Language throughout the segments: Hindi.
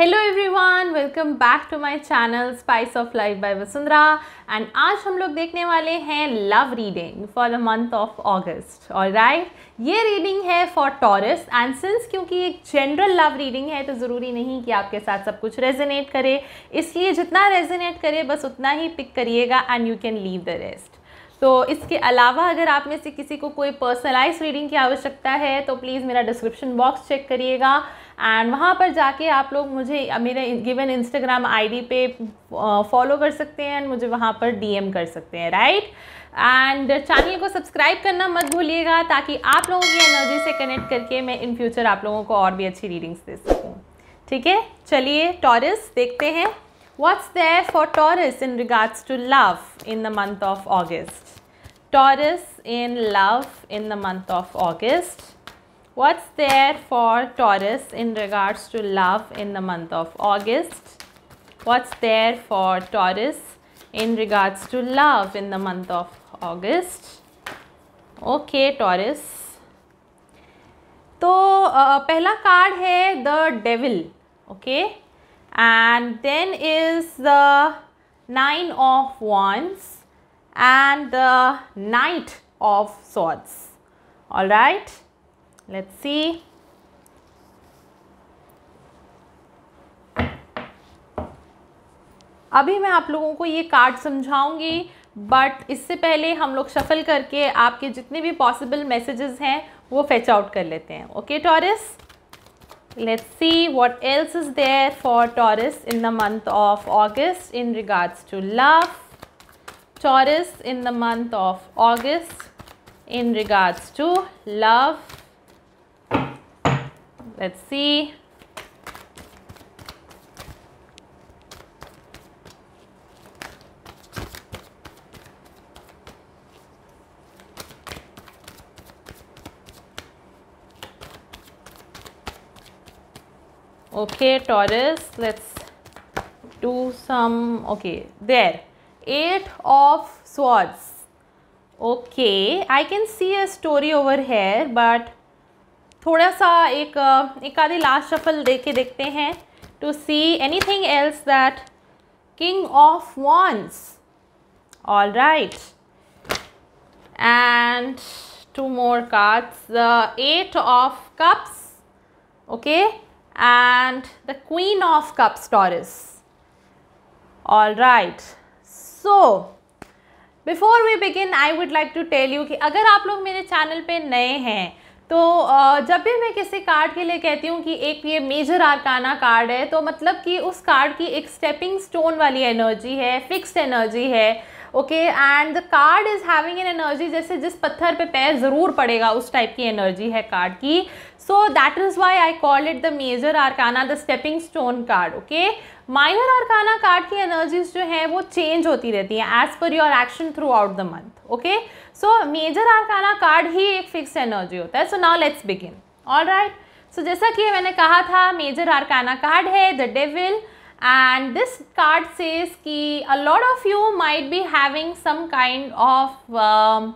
Hello everyone welcome back to my channel spice of life by Vasundhara and आज हम लोग देखने वाले हैं love reading for the month of August और राइट ये रीडिंग है फॉर टॉरस एंड सिंस क्योंकि एक जनरल लव रीडिंग है तो ज़रूरी नहीं कि आपके साथ सब कुछ रेजोनेट करे इसलिए जितना रेजोनेट करे बस उतना ही पिक करिएगा and you can leave the rest तो इसके अलावा अगर आप में से किसी को कोई पर्सनलाइज रीडिंग की आवश्यकता है तो प्लीज़ मेरा डिस्क्रिप्शन बॉक्स चेक करिएगा एंड वहाँ पर जाके आप लोग मुझे मेरे गिवन इंस्टाग्राम आईडी पे फॉलो कर सकते हैं एंड मुझे वहाँ पर डीएम कर सकते हैं राइट एंड चैनल को सब्सक्राइब करना मत भूलिएगा ताकि आप लोगों की एनर्जी से कनेक्ट करके मैं इन फ्यूचर आप लोगों को और भी अच्छी रीडिंग्स दे सकूँ ठीक है चलिए टॉरस देखते हैं What's there for Taurus in regards to love in the month of August? Taurus in love in the month of August. What's there for Taurus in regards to love in the month of August? What's there for Taurus in regards to love in the month of August? Okay, Taurus. So, तो पहला कार्ड है the okay, and then is the nine of wands and the knight of swords. All right. Alright? let's see अभी मैं आप लोगों को ये कार्ड समझाऊंगी बट इससे पहले हम लोग शफल करके आपके जितने भी पॉसिबल मैसेजेस हैं वो फेच आउट कर लेते हैं okay Taurus let's see what else is there for Taurus in the month of August in regards to love Taurus in the month of August in regards to love Let's see. okay Taurus let's do some okay there eight of swords okay I can see a story over here but थोड़ा सा एक एक आधी लास्ट शफल दे के देखते हैं to see anything else that king of wands all right and two more cards the eight of cups okay and the queen of cups Taurus all right so before we begin I would like to tell you कि अगर आप लोग मेरे चैनल पे नए हैं तो जब भी मैं किसी कार्ड के लिए कहती हूँ कि एक ये मेजर आरकाना कार्ड है तो मतलब कि उस कार्ड की एक स्टेपिंग स्टोन वाली एनर्जी है फिक्स्ड एनर्जी है okay and the card is having an energy जैसे जिस पत्थर पे पैर जरूर पड़ेगा उस टाइप की एनर्जी है कार्ड की so that is why I call it the major arcana the stepping stone card okay minor arcana card की एनर्जीज जो है वो चेंज होती रहती हैं as per your action throughout the month okay so major arcana card ही एक फिक्स एनर्जी होता है so now let's begin all right so जैसा कि मैंने कहा था मेजर आरकाना कार्ड है the devil and this card says ki a lot of you might be having some kind of um,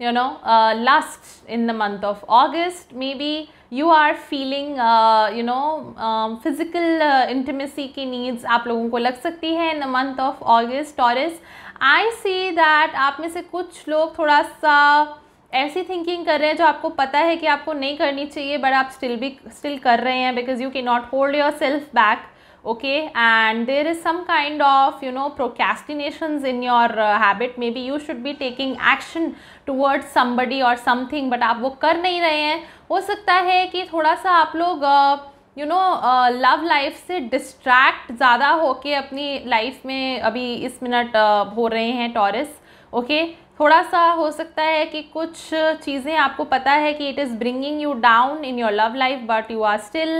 you know uh, lust in the month of august maybe you are feeling uh, you know um, physical uh, intimacy ki needs aap logon ko lag sakti hai in the month of august taurus i see that aap mein se kuch log thoda sa ऐसी थिंकिंग कर रहे हैं जो आपको पता है कि आपको नहीं करनी चाहिए बट आप स्टिल भी स्टिल कर रहे हैं because you can not hold your self back okay and there is some kind of you know procrastinations in your uh, habit maybe you should be taking action towards somebody or something but aap wo kar nahi rahe hain ho sakta hai ki thoda sa aap log uh, you know love life से डिस्ट्रैक्ट ज़्यादा होके अपनी लाइफ में अभी इस मिनट uh, हो रहे हैं टॉरिस ओके okay? थोड़ा सा हो सकता है कि कुछ चीज़ें आपको पता है कि it is bringing you down in your love life but you are still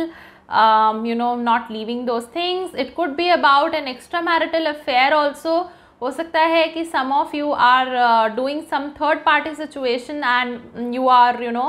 um, you know not leaving those things it could be about an extramarital affair also हो सकता है कि some of you are doing some third party situation and you are you know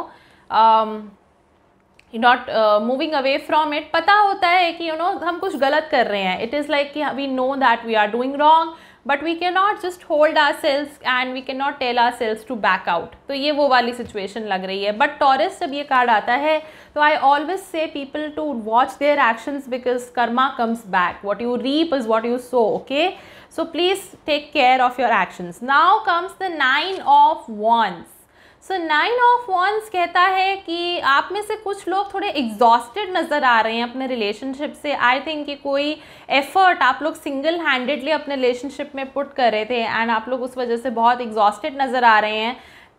not moving away from it पता होता है कि यू you नो know, हम कुछ गलत कर रहे हैं इट इज़ लाइक कि we know that we are doing wrong but we can not just hold our selves and we can not tell our selves to back out तो ये वो वाली सिचुएशन लग रही है बट टॉरस जब ये कार्ड आता है तो I always say people to watch their action because karma comes back what you reap is what you sow okay so please take care of your actions now comes the nine of wands so nine of wands कहता है कि आप में से कुछ लोग थोड़े एग्जॉस्टेड नज़र आ रहे हैं अपने रिलेशनशिप से आई थिंक कि कोई एफर्ट आप लोग सिंगल हैंडेडली अपने रिलेशनशिप में पुट कर रहे थे एंड आप लोग उस वजह से बहुत एग्जॉस्टेड नज़र आ रहे हैं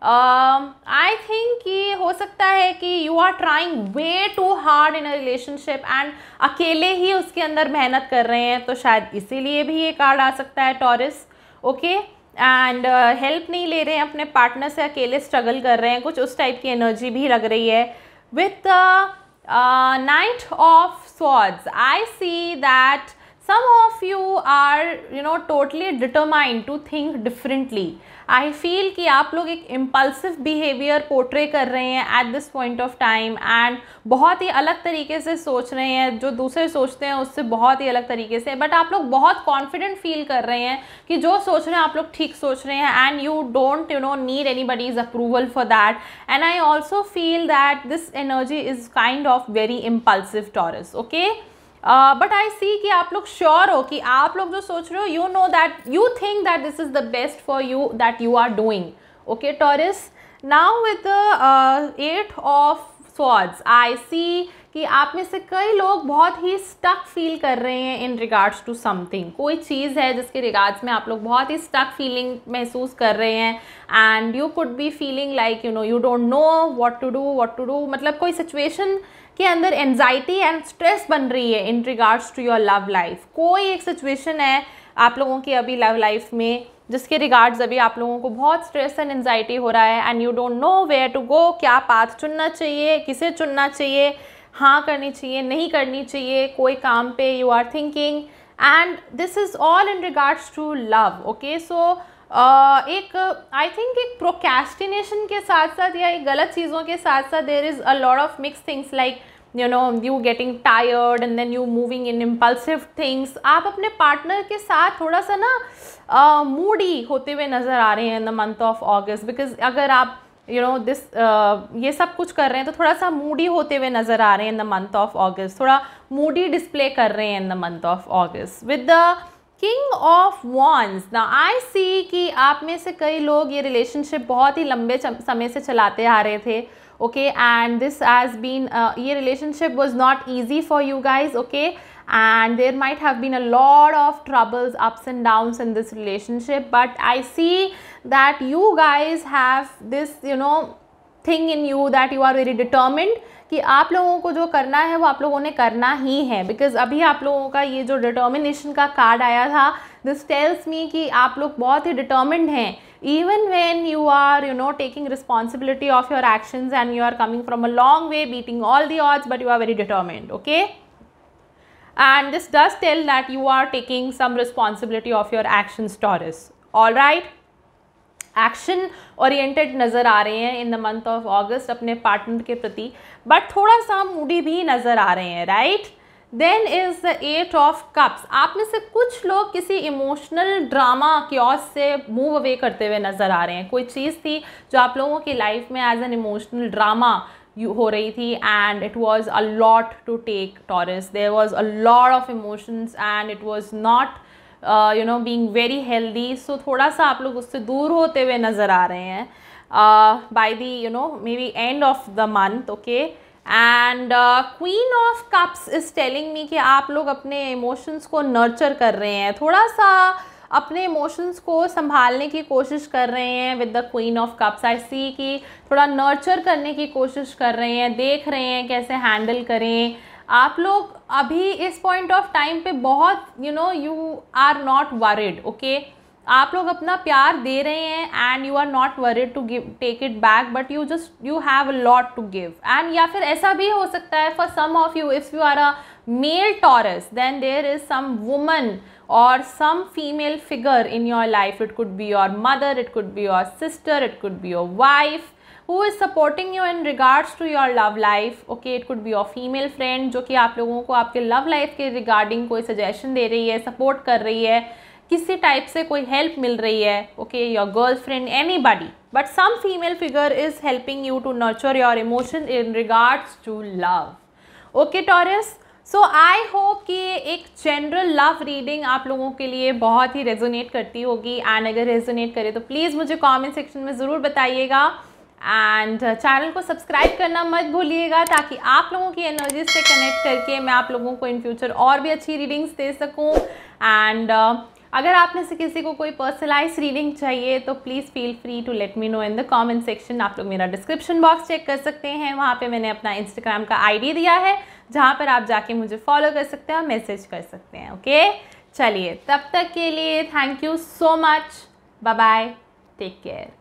आई uh, थिंक कि हो सकता है कि you are trying way too hard in a relationship and अकेले ही उसके अंदर मेहनत कर रहे हैं तो शायद इसीलिए भी ये कार्ड आ सकता है Taurus okay okay? And help uh, नहीं ले रहे हैं अपने पार्टनर से अकेले स्ट्रगल कर रहे हैं कुछ उस टाइप की एनर्जी भी लग रही है with knight of swords I see that some of you are you know totally determined to think differently I feel कि आप लोग एक इम्पल्सिव बिहेवियर पोर्ट्रे कर रहे हैं at this point of time and बहुत ही अलग तरीके से सोच रहे हैं जो दूसरे सोचते हैं उससे बहुत ही अलग तरीके से बट आप लोग बहुत कॉन्फिडेंट फील कर रहे हैं कि जो सोच रहे हैं आप लोग ठीक सोच रहे हैं and you don't you know need anybody's approval for that and I also feel that this energy is kind of very impulsive Taurus okay but I see कि आप लोग श्योर हो कि आप लोग जो सोच रहे हो you know that you think that this is the best for you that you are doing okay Taurus now with eight of swords I see कि आप में से कई लोग बहुत ही स्टक फील कर रहे हैं इन रिगार्ड्स टू समथिंग कोई चीज़ है जिसके रिगार्ड्स में आप लोग बहुत ही स्टक फीलिंग महसूस कर रहे हैं and you could be feeling like you know you don't know what to do what to do मतलब कोई सिचुएशन के अंदर एनजाइटी एंड स्ट्रेस बन रही है in regards to your love life कोई एक सिचुएशन है आप लोगों की अभी लव लाइफ में जिसके रिगार्ड्स अभी आप लोगों को बहुत स्ट्रेस एंड एनजाइटी हो रहा है and you don't know where to go क्या पाथ चुनना चाहिए किसे चुनना चाहिए हाँ करनी चाहिए नहीं करनी चाहिए कोई काम पे you are thinking and this is all in regards to love okay so एक आई थिंक एक प्रोकेस्टिनेशन के साथ साथ या एक गलत चीज़ों के साथ साथ there is a lot of mix things like you know you getting tired and then you moving in impulsive things आप अपने पार्टनर के साथ थोड़ा सा ना मूडी uh, होते हुए नज़र आ रहे हैं in the month of August because अगर आप यू नो दिस ये सब कुछ कर रहे हैं तो थोड़ा सा मूडी होते हुए नज़र आ रहे हैं in the month of August थोड़ा मूडी डिस्प्ले कर रहे हैं in the month of August with the king of wands ना आई सी कि आप में से कई लोग ये रिलेशनशिप बहुत ही लंबे समय से चलाते आ रहे थे okay and this has been ये relationship was not easy for you guys okay and there might have been a lot of troubles ups and downs in this relationship but i see that you guys have this you know thing in you that you are very determined कि आप लोगों को जो करना है वो आप लोगों ने करना ही है बिकॉज अभी आप लोगों का ये जो डिटर्मिनेशन का कार्ड आया था दिस टेल्स मी कि आप लोग बहुत ही डिटर्मिंड हैं even when you are you know taking responsibility of your actions and you are coming from a long way beating all the odds but you are very determined okay and this does tell that you are taking some responsibility of your actions Taurus all right action oriented नज़र आ रहे हैं in the month of August अपने पार्टनर के प्रति बट थोड़ा सा मूडी भी नज़र आ रहे हैं right then is the eight of cups आप में से कुछ लोग किसी इमोशनल ड्रामा क्योस से मूव अवे करते हुए नज़र आ रहे हैं कोई चीज़ थी जो आप लोगों की लाइफ में एज एन इमोशनल ड्रामा हो रही थी and it was a lot to take Taurus there was a lot of emotions and it was not you know being very healthy so थोड़ा सा आप लोग उससे दूर होते हुए नज़र आ रहे हैं by the you know maybe end of the month okay and queen of cups is telling me कि आप लोग अपने इमोशंस को नर्चर कर रहे हैं थोड़ा सा अपने इमोशंस को संभालने की कोशिश कर रहे हैं with the queen of cups I see की थोड़ा नर्चर करने की कोशिश कर रहे हैं देख रहे हैं कैसे हैंडल करें आप लोग अभी इस पॉइंट ऑफ टाइम पे बहुत you know you are not worried okay आप लोग अपना प्यार दे रहे हैं and you are not worried to give take it back but you just you have a lot to give and या फिर ऐसा भी हो सकता है for some of you if you are a male Taurus then there is some woman or some female figure in your life. It could be your mother, it could be your sister, it could be your wife who is supporting you in regards to your love life. Okay, it could be your female friend jo ki aap logon ko aapke love life ke regarding koi suggestion de rahi hai support kar rahi hai किसी टाइप से कोई हेल्प मिल रही है okay your girlfriend anybody but some female figure is helping you to nurture your emotion in regards to love okay Taurus so I hope कि एक जनरल लव रीडिंग आप लोगों के लिए बहुत ही रेजोनेट करती होगी एंड अगर रेजोनेट करे तो प्लीज़ मुझे कमेंट सेक्शन में ज़रूर बताइएगा एंड चैनल uh, को सब्सक्राइब करना मत भूलिएगा ताकि आप लोगों की एनर्जी से कनेक्ट करके मैं आप लोगों को इन फ्यूचर और भी अच्छी रीडिंग्स दे सकूं एंड uh, अगर आप में से किसी को कोई पर्सनलाइज रीडिंग चाहिए तो please feel free to let me know in the comment section आप लोग मेरा डिस्क्रिप्शन बॉक्स चेक कर सकते हैं वहाँ पे मैंने अपना इंस्टाग्राम का आईडी दिया है जहाँ पर आप जाके मुझे फॉलो कर सकते हैं और मैसेज कर सकते हैं ओके चलिए तब तक के लिए thank you so much bye bye take care